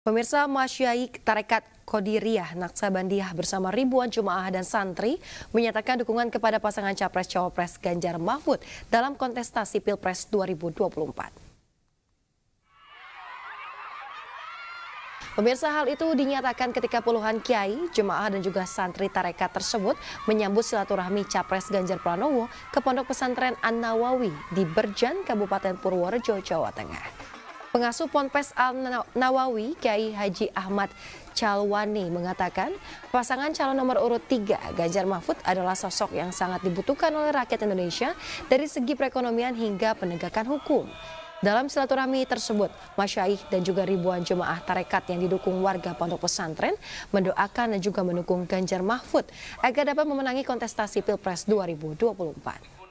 Pemirsa Masyaik Tarekat Kodiriah Naksabandiah bersama ribuan jemaah dan santri menyatakan dukungan kepada pasangan Capres-Cawapres Ganjar Mahfud dalam kontestasi Pilpres 2024. Pemirsa hal itu dinyatakan ketika puluhan kiai, jemaah dan juga santri tarekat tersebut menyambut silaturahmi Capres Ganjar Pranowo ke Pondok Pesantren An-Nawawi di Berjan, Kabupaten Purworejo, Jawa Tengah. Pengasuh Ponpes Al Nawawi Kiai Haji Ahmad Calwani mengatakan pasangan calon nomor urut 3 Ganjar Mahfud adalah sosok yang sangat dibutuhkan oleh rakyat Indonesia dari segi perekonomian hingga penegakan hukum. Dalam silaturahmi tersebut, masyaih dan juga ribuan jemaah tarekat yang didukung warga pondok pesantren mendoakan dan juga mendukung Ganjar Mahfud agar dapat memenangi kontestasi Pilpres 2024.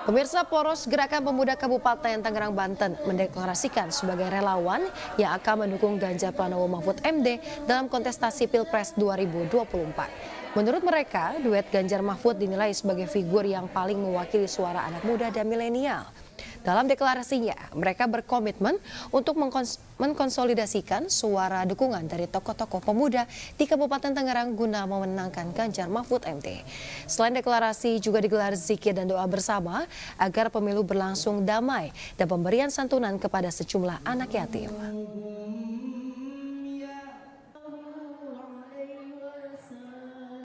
Pemirsa Poros Gerakan Pemuda Kabupaten Tangerang Banten mendeklarasikan sebagai relawan yang akan mendukung Ganjar Pranowo Mahfud MD dalam kontestasi Pilpres 2024. Menurut mereka, duet Ganjar Mahfud dinilai sebagai figur yang paling mewakili suara anak muda dan milenial. Dalam deklarasinya, mereka berkomitmen untuk mengkons mengkonsolidasikan suara dukungan dari tokoh-tokoh pemuda di Kabupaten Tangerang guna memenangkan Ganjar Mahfud MT. Selain deklarasi juga digelar zikir dan doa bersama agar pemilu berlangsung damai dan pemberian santunan kepada sejumlah anak yatim.